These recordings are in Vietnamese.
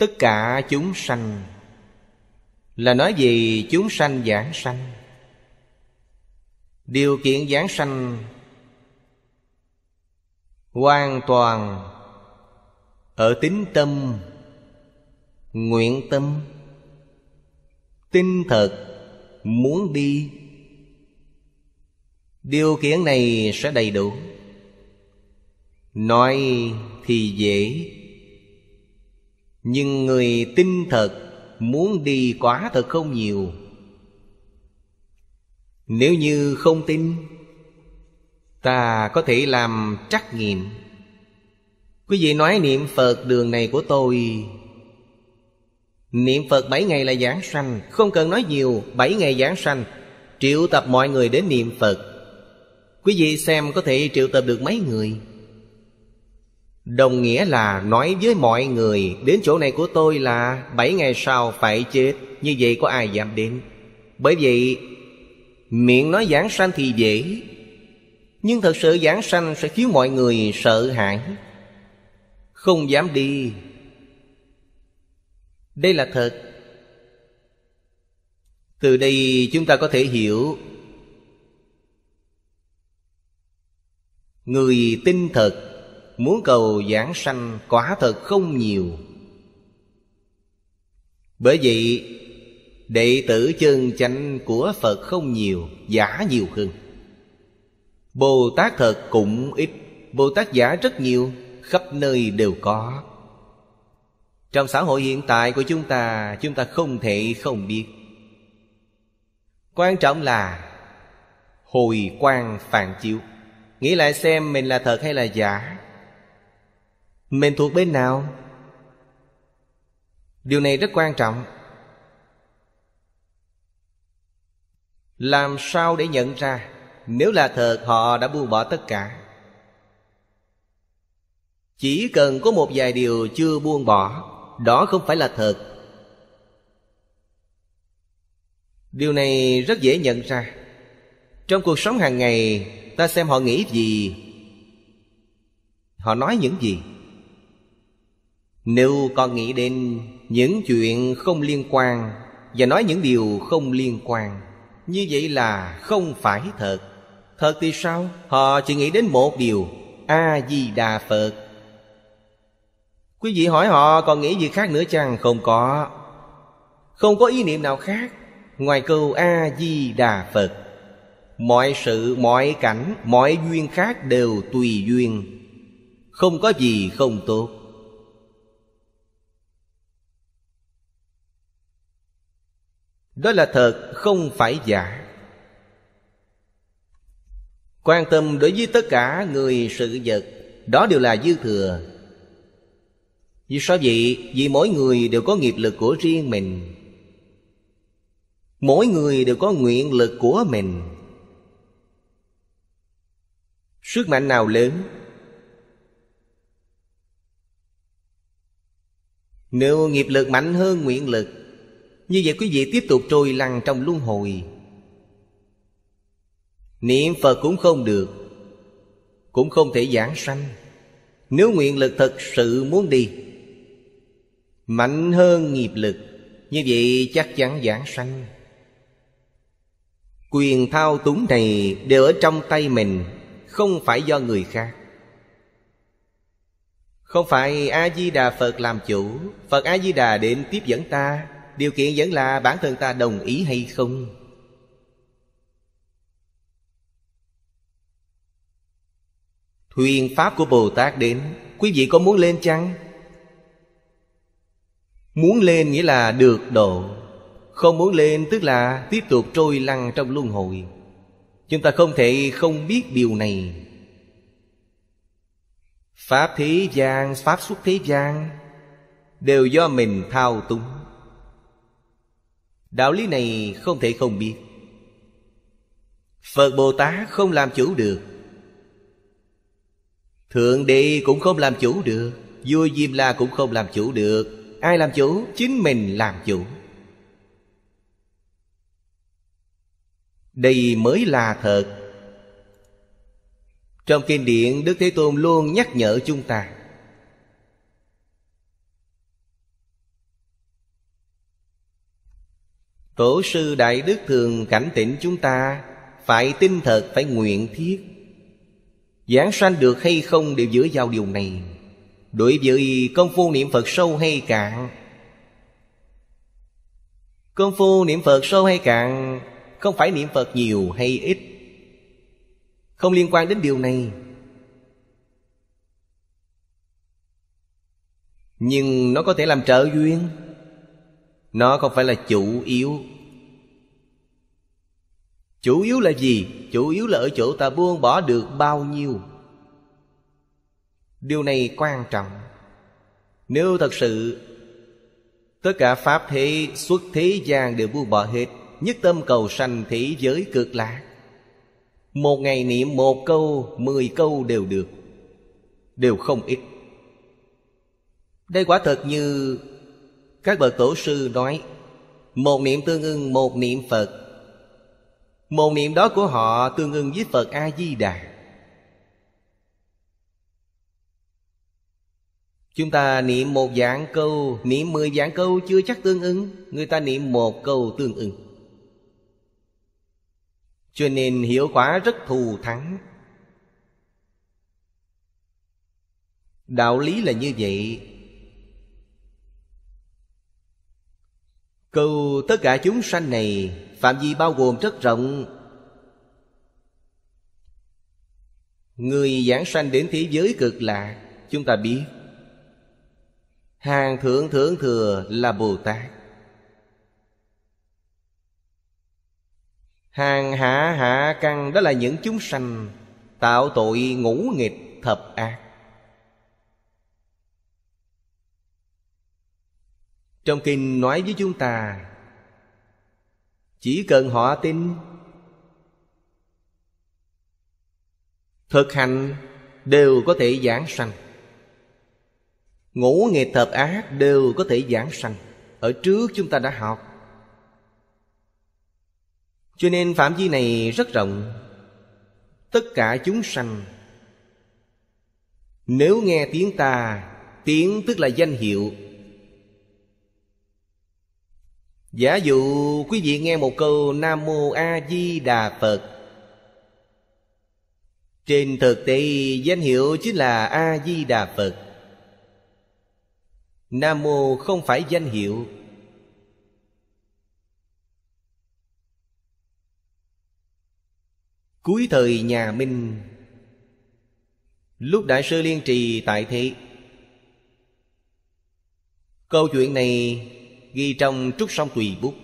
tất cả chúng sanh là nói gì chúng sanh giảng sanh điều kiện giảng sanh hoàn toàn ở tính tâm nguyện tâm tinh thật muốn đi điều kiện này sẽ đầy đủ nói thì dễ nhưng người tin thật muốn đi quá thật không nhiều nếu như không tin ta có thể làm trắc nghiệm quý vị nói niệm phật đường này của tôi niệm phật bảy ngày là giảng sanh không cần nói nhiều bảy ngày giảng sanh triệu tập mọi người đến niệm phật quý vị xem có thể triệu tập được mấy người Đồng nghĩa là nói với mọi người Đến chỗ này của tôi là bảy ngày sau phải chết Như vậy có ai dám đến Bởi vậy Miệng nói giảng sanh thì dễ Nhưng thật sự giảng sanh sẽ khiến mọi người sợ hãi Không dám đi Đây là thật Từ đây chúng ta có thể hiểu Người tin thật muốn cầu giảng sanh quả thật không nhiều bởi vậy đệ tử chân chánh của phật không nhiều giả nhiều hơn bồ tát thật cũng ít bồ tát giả rất nhiều khắp nơi đều có trong xã hội hiện tại của chúng ta chúng ta không thể không biết quan trọng là hồi quan phản chiếu nghĩ lại xem mình là thật hay là giả mình thuộc bên nào? Điều này rất quan trọng Làm sao để nhận ra Nếu là thật họ đã buông bỏ tất cả Chỉ cần có một vài điều chưa buông bỏ Đó không phải là thật Điều này rất dễ nhận ra Trong cuộc sống hàng ngày Ta xem họ nghĩ gì Họ nói những gì nếu con nghĩ đến những chuyện không liên quan Và nói những điều không liên quan Như vậy là không phải thật Thật thì sao? Họ chỉ nghĩ đến một điều A-di-đà Phật Quý vị hỏi họ còn nghĩ gì khác nữa chăng? Không có Không có ý niệm nào khác Ngoài câu A-di-đà Phật Mọi sự, mọi cảnh, mọi duyên khác đều tùy duyên Không có gì không tốt Đó là thật không phải giả Quan tâm đối với tất cả người sự vật Đó đều là dư thừa Vì sao vậy? Vì mỗi người đều có nghiệp lực của riêng mình Mỗi người đều có nguyện lực của mình Sức mạnh nào lớn Nếu nghiệp lực mạnh hơn nguyện lực như vậy quý vị tiếp tục trôi lăn trong luân hồi Niệm Phật cũng không được Cũng không thể giảng sanh Nếu nguyện lực thật sự muốn đi Mạnh hơn nghiệp lực Như vậy chắc chắn giảng sanh Quyền thao túng này đều ở trong tay mình Không phải do người khác Không phải A-di-đà Phật làm chủ Phật A-di-đà đến tiếp dẫn ta điều kiện vẫn là bản thân ta đồng ý hay không thuyền pháp của bồ tát đến quý vị có muốn lên chăng muốn lên nghĩa là được độ không muốn lên tức là tiếp tục trôi lăn trong luân hồi chúng ta không thể không biết điều này pháp thế gian pháp xuất thế gian đều do mình thao túng đạo lý này không thể không biết phật bồ tát không làm chủ được thượng đế cũng không làm chủ được vua diêm la cũng không làm chủ được ai làm chủ chính mình làm chủ đây mới là thật trong kinh điển đức thế tôn luôn nhắc nhở chúng ta Tổ sư Đại Đức thường cảnh tỉnh chúng ta Phải tin thật, phải nguyện thiết Giảng sanh được hay không đều dựa vào điều này Đối với công phu niệm Phật sâu hay cạn Công phu niệm Phật sâu hay cạn Không phải niệm Phật nhiều hay ít Không liên quan đến điều này Nhưng nó có thể làm trợ duyên nó không phải là chủ yếu chủ yếu là gì chủ yếu là ở chỗ ta buông bỏ được bao nhiêu điều này quan trọng nếu thật sự tất cả pháp thế xuất thế gian đều buông bỏ hết nhất tâm cầu sanh thế giới cực lạc một ngày niệm một câu mười câu đều được đều không ít đây quả thật như các bậc tổ sư nói Một niệm tương ưng một niệm Phật Một niệm đó của họ tương ưng với Phật A-di-đà Chúng ta niệm một dạng câu Niệm mười dạng câu chưa chắc tương ứng Người ta niệm một câu tương ứng Cho nên hiệu quả rất thù thắng Đạo lý là như vậy Câu tất cả chúng sanh này Phạm vi bao gồm rất rộng Người giảng sanh đến thế giới cực lạ Chúng ta biết Hàng thượng thượng thừa là Bồ Tát Hàng hạ hạ căn đó là những chúng sanh Tạo tội ngũ nghịch thập ác trong kinh nói với chúng ta chỉ cần họ tin thực hành đều có thể giảng sanh ngũ nghề thập ác đều có thể giảng sanh ở trước chúng ta đã học cho nên phạm vi này rất rộng tất cả chúng sanh nếu nghe tiếng ta tiếng tức là danh hiệu Giả dụ quý vị nghe một câu Nam Mô A Di Đà Phật Trên thực tế danh hiệu chính là A Di Đà Phật Nam Mô không phải danh hiệu Cuối thời nhà Minh Lúc Đại sư Liên Trì tại thế Câu chuyện này ghi trong trúc song tùy bút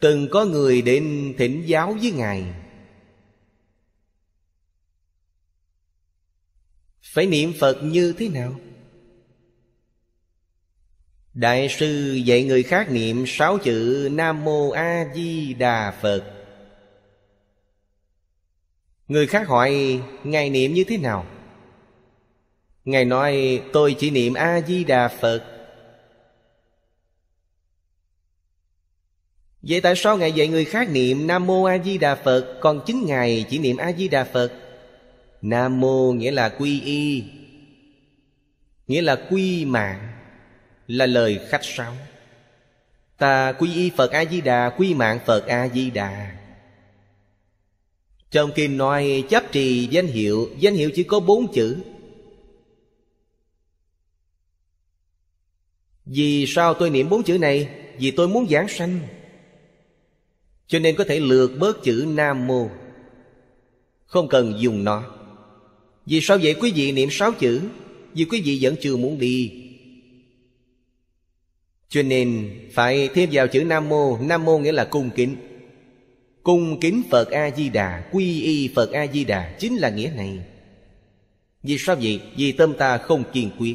từng có người đến thỉnh giáo với ngài phải niệm phật như thế nào đại sư dạy người khác niệm sáu chữ nam mô a di đà phật người khác hỏi ngài niệm như thế nào ngài nói tôi chỉ niệm a di đà phật vậy tại sao ngài dạy người khác niệm nam mô a di đà phật còn chính ngài chỉ niệm a di đà phật nam mô nghĩa là quy y nghĩa là quy mạng là lời khách sáo ta quy y phật a di đà quy mạng phật a di đà trong kim nói chấp trì danh hiệu danh hiệu chỉ có bốn chữ Vì sao tôi niệm bốn chữ này? Vì tôi muốn giảng sanh Cho nên có thể lược bớt chữ Nam Mô Không cần dùng nó Vì sao vậy quý vị niệm sáu chữ? Vì quý vị vẫn chưa muốn đi Cho nên phải thêm vào chữ Nam Mô Nam Mô nghĩa là cung kính Cung kính Phật A-di-đà Quy y Phật A-di-đà Chính là nghĩa này Vì sao vậy? Vì tâm ta không kiên quyết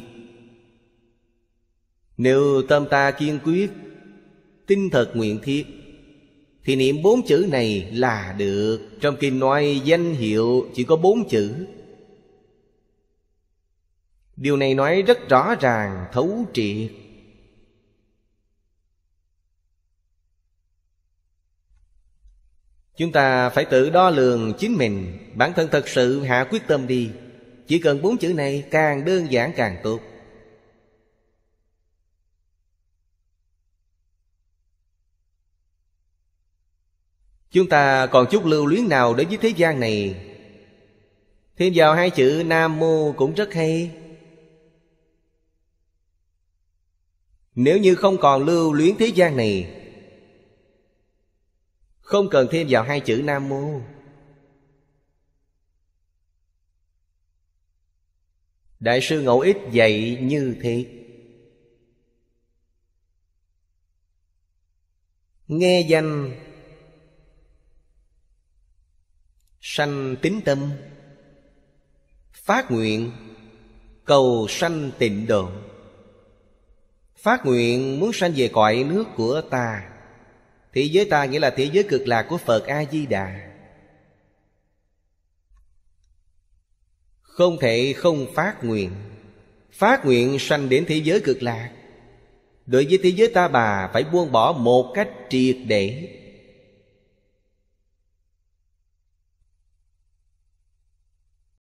nếu tâm ta kiên quyết Tinh thật nguyện thiết Thì niệm bốn chữ này là được Trong kinh nói danh hiệu chỉ có bốn chữ Điều này nói rất rõ ràng thấu triệt Chúng ta phải tự đo lường chính mình Bản thân thật sự hạ quyết tâm đi Chỉ cần bốn chữ này càng đơn giản càng tốt Chúng ta còn chút lưu luyến nào đối với thế gian này Thêm vào hai chữ Nam Mô cũng rất hay Nếu như không còn lưu luyến thế gian này Không cần thêm vào hai chữ Nam Mô Đại sư Ngẫu Ích dạy như thế Nghe danh sanh tín tâm phát nguyện cầu sanh tịnh độ phát nguyện muốn sanh về cõi nước của ta thế giới ta nghĩa là thế giới cực lạc của phật a di đà không thể không phát nguyện phát nguyện sanh đến thế giới cực lạc đối với thế giới ta bà phải buông bỏ một cách triệt để